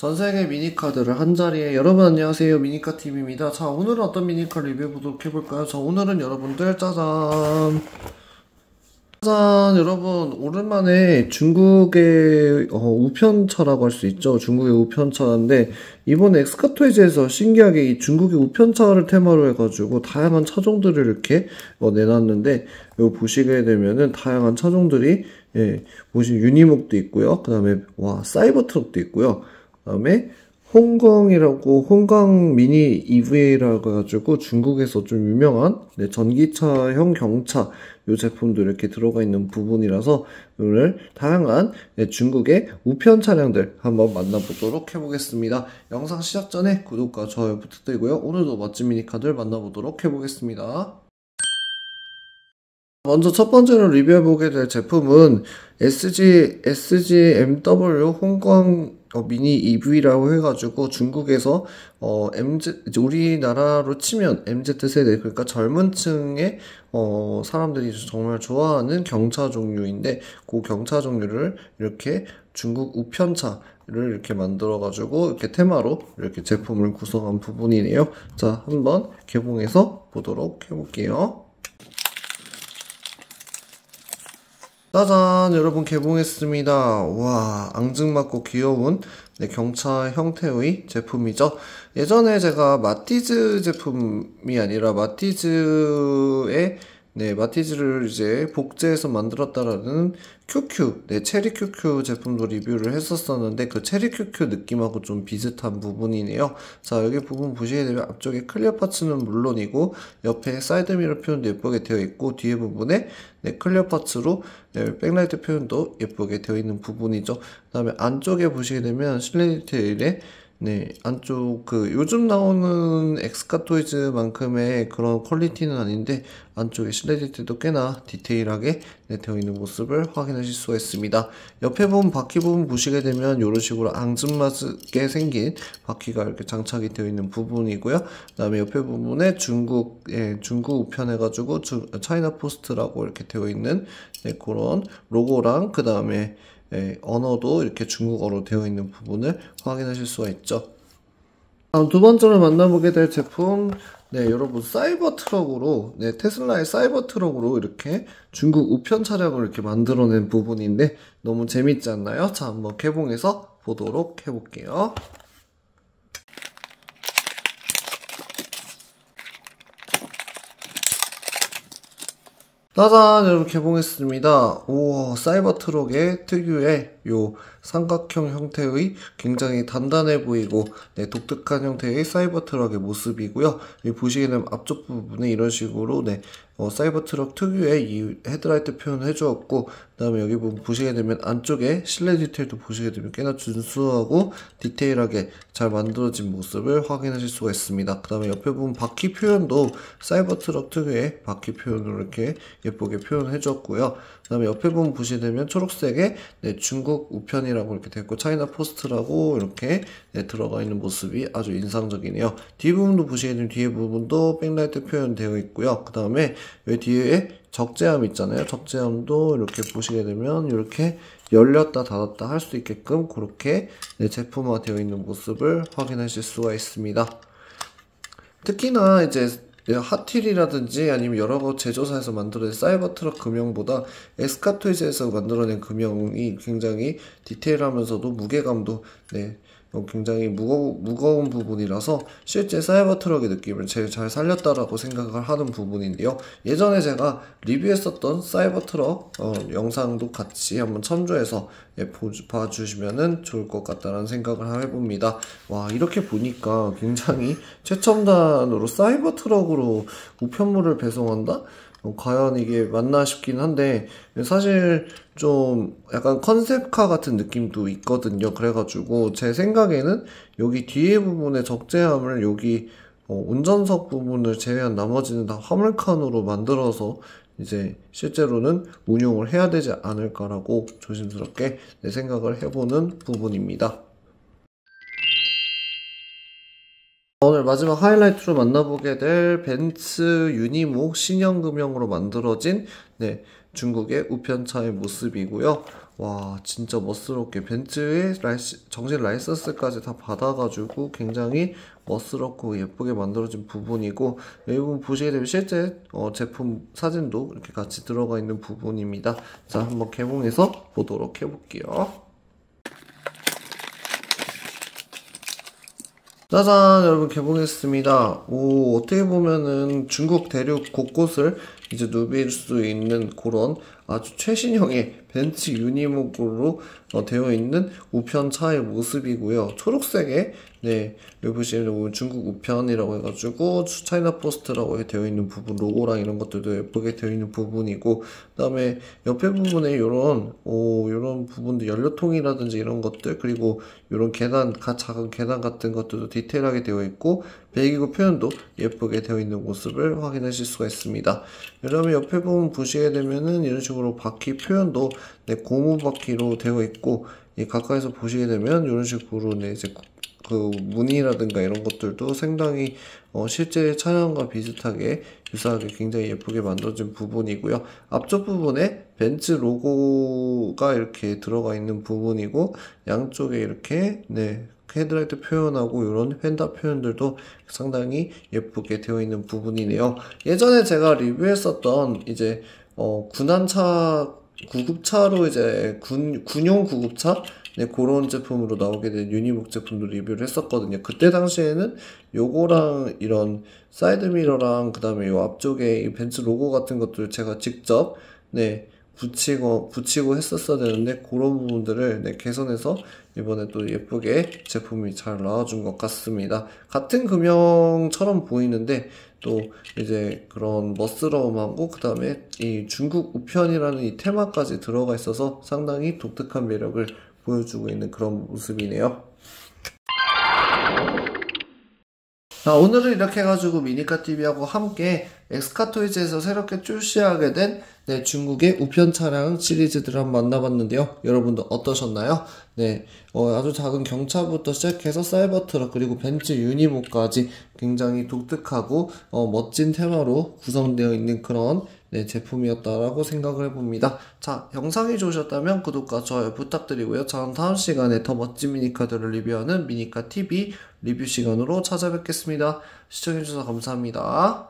전 세계 미니카들을 한 자리에 여러분 안녕하세요 미니카 팀입니다. 자 오늘은 어떤 미니카 리뷰 해 보도록 해볼까요? 자 오늘은 여러분들 짜잔 짜잔 여러분 오랜만에 중국의 어, 우편차라고 할 수 있죠. 중국의 우편차인데 이번 엑스카토이즈에서 신기하게 이 중국의 우편차를 테마로 해가지고 다양한 차종들을 이렇게 어, 내놨는데 요 보시게 되면은 다양한 차종들이 예, 보시면 유니목도 있고요. 그 다음에 와 사이버트럭도 있고요. 다음에 홍광이라고홍광 미니 EVA라고 해가지고 중국에서 좀 유명한 네, 전기차형 경차 요 제품도 이렇게 들어가 있는 부분이라서 오늘 다양한 네, 중국의 우편 차량들 한번 만나보도록 해보겠습니다. 영상 시작 전에 구독과 좋아요 부탁드리고요. 오늘도 멋진 미니카들 만나보도록 해보겠습니다. 먼저 첫 번째로 리뷰해보게 될 제품은 SG, SGMW 홍광 어, 미니 EV라고 해가지고 중국에서 어, MZ 이제 우리나라로 치면 MZ 세대 그러니까 젊은 층의 어, 사람들이 정말 좋아하는 경차 종류인데 그 경차 종류를 이렇게 중국 우편차를 이렇게 만들어가지고 이렇게 테마로 이렇게 제품을 구성한 부분이네요. 자 한번 개봉해서 보도록 해볼게요. 짜잔 여러분 개봉했습니다 와 앙증맞고 귀여운 네, 경차 형태의 제품이죠 예전에 제가 마티즈 제품이 아니라 마티즈의 네, 마티즈를 이제 복제해서 만들었다라는 QQ, 네, 체리 QQ 제품도 리뷰를 했었었는데 그 체리 QQ 느낌하고 좀 비슷한 부분이네요. 자, 여기 부분 보시게 되면 앞쪽에 클리어 파츠는 물론이고 옆에 사이드 미러 표현도 예쁘게 되어 있고 뒤에 부분에 네, 클리어 파츠로 네, 백라이트 표현도 예쁘게 되어 있는 부분이죠. 그다음에 안쪽에 보시게 되면 실리니트 1에 네, 안쪽 그 요즘 나오는 엑스카토이즈만큼의 그런 퀄리티는 아닌데 안쪽에 실내질 때도 꽤나 디테일하게 되어 있는 모습을 확인하실 수가 있습니다. 옆에 부분 바퀴 부분 보시게 되면 이런 식으로 앙증맞게 생긴 바퀴가 이렇게 장착이 되어 있는 부분이고요. 그다음에 옆에 부분에 중국 예, 중국 우편 해가지고 차이나 포스트라고 이렇게 되어 있는 네, 그런 로고랑 그 다음에 예, 언어도 이렇게 중국어로 되어 있는 부분을 확인하실 수가 있죠. 다음 두 번째로 만나보게 될 제품 네 여러분 사이버 트럭으로 네 테슬라의 사이버 트럭으로 이렇게 중국 우편 차량을 이렇게 만들어낸 부분인데 너무 재밌지 않나요? 자 한번 개봉해서 보도록 해볼게요. 따단 여러분 개봉했습니다. 우와 사이버트럭의 특유의 요 삼각형 형태의 굉장히 단단해 보이고 네, 독특한 형태의 사이버트럭의 모습이고요. 보시게 되면 앞쪽 부분에 이런 식으로 네, 어, 사이버 트럭 특유의 이 헤드라이트 표현을 해주었고 그 다음에 여기 부분 보시게 되면 안쪽에 실내 디테일도 보시게 되면 꽤나 준수하고 디테일하게 잘 만들어진 모습을 확인하실 수가 있습니다. 그 다음에 옆에 부분 바퀴 표현도 사이버 트럭 특유의 바퀴 표현으로 이렇게 예쁘게 표현해줬고요. 을그 다음에 옆에 부분 보시게 되면 초록색에 네, 중국 우편이라고 이렇게 되고 차이나 포스트라고 이렇게 네, 들어가 있는 모습이 아주 인상적이네요. 뒤 부분도 보시게 되면 뒤에 부분도 백라이트 표현되어 있고요. 그 다음에 여기 뒤에 적재함 있잖아요. 적재함도 이렇게 보시게 되면 이렇게 열렸다 닫았다 할 수 있게끔 그렇게 내 제품화 되어 있는 모습을 확인하실 수가 있습니다. 특히나 이제 하틸이라든지 아니면 여러 제조사에서 만들어낸 사이버트럭 금형보다 에스카토이즈에서 만들어낸 금형이 굉장히 디테일하면서도 무게감도 네, 어, 굉장히 무거, 무거운 부분이라서 실제 사이버 트럭의 느낌을 제일 잘 살렸다라고 생각을 하는 부분인데요. 예전에 제가 리뷰했었던 사이버 트럭 어, 영상도 같이 한번 참조해서 예, 봐주시면 좋을 것 같다는 생각을 해봅니다. 와 이렇게 보니까 굉장히 최첨단으로 사이버 트럭으로 우편물을 배송한다? 어, 과연 이게 맞나 싶긴 한데 사실 좀 약간 컨셉카 같은 느낌도 있거든요. 그래가지고 제 생각에는 여기 뒤에 부분의 적재함을 여기 어, 운전석 부분을 제외한 나머지는 다 화물칸으로 만들어서 이제 실제로는 운용을 해야 되지 않을까라고 조심스럽게 생각을 해보는 부분입니다. 오늘 마지막 하이라이트로 만나보게 될 벤츠 유니목 신형금형으로 만들어진 네, 중국의 우편차의 모습이고요. 와 진짜 멋스럽게 벤츠의 라이시, 정신 라이선스까지 다 받아가지고 굉장히 멋스럽고 예쁘게 만들어진 부분이고 이 부분 보시게 되면 실제 어, 제품 사진도 이렇게 같이 들어가 있는 부분입니다. 자 한번 개봉해서 보도록 해볼게요. 짜잔 여러분 개봉했습니다 오 어떻게 보면은 중국 대륙 곳곳을 이제 누빌 수 있는 그런 아주 최신형의 벤츠 유니목으로 어, 되어 있는 우편 차의 모습이고요 초록색의 네, 여기 보시면 뭐 중국 우편이라고 해가지고 차이나 포스트라고 되어 있는 부분 로고랑 이런 것들도 예쁘게 되어 있는 부분이고 그다음에 옆에 부분에 이런 오 이런 부분도 연료통이라든지 이런 것들 그리고 이런 계단 작은 계단 같은 것들도 디테일하게 되어 있고 배기구 표현도 예쁘게 되어 있는 모습을 확인하실 수가 있습니다. 그러음 옆에 부분 보시게 되면은 이런 식으로 바퀴 표현도 네, 고무 바퀴로 되어 있고 가까이서 보시게 되면 이런 식으로 네, 이제 그 무늬라든가 이런 것들도 상당히 어, 실제 차량과 비슷하게 유사하게 굉장히 예쁘게 만들어진 부분이고요. 앞쪽 부분에 벤츠 로고가 이렇게 들어가 있는 부분이고 양쪽에 이렇게 네 헤드라이트 표현하고 이런 휀다 표현들도 상당히 예쁘게 되어 있는 부분이네요. 예전에 제가 리뷰했었던 이제 어, 군한차 구급차로 이제 군, 군용 구급차 네, 그런 제품으로 나오게 된 유니복 제품도 리뷰를 했었거든요. 그때 당시에는 요거랑 이런 사이드미러랑 그 다음에 요 앞쪽에 이 벤츠 로고 같은 것들 제가 직접 네 붙이고 붙이고 했었어야 되는데 그런 부분들을 네, 개선해서 이번에 또 예쁘게 제품이 잘 나와준 것 같습니다. 같은 금형처럼 보이는데 또 이제 그런 멋스러움하고 그 다음에 이 중국 우편이라는 이 테마까지 들어가 있어서 상당히 독특한 매력을 보여주고 있는 그런 모습이네요. 자, 오늘은 이렇게 해가지고 미니카 TV하고 함께 엑스카토이즈에서 새롭게 출시하게 된 네, 중국의 우편 차량 시리즈들 한번 만나봤는데요. 여러분도 어떠셨나요? 네, 어, 아주 작은 경차부터 시작해서 사이버 트럭 그리고 벤츠 유니모까지 굉장히 독특하고 어, 멋진 테마로 구성되어 있는 그런 네, 제품이었다라고 생각을 해봅니다. 자, 영상이 좋으셨다면 구독과 좋아요 부탁드리고요. 저는 다음 시간에 더 멋진 미니카들을 리뷰하는 미니카 TV 리뷰 시간으로 찾아뵙겠습니다. 시청해주셔서 감사합니다.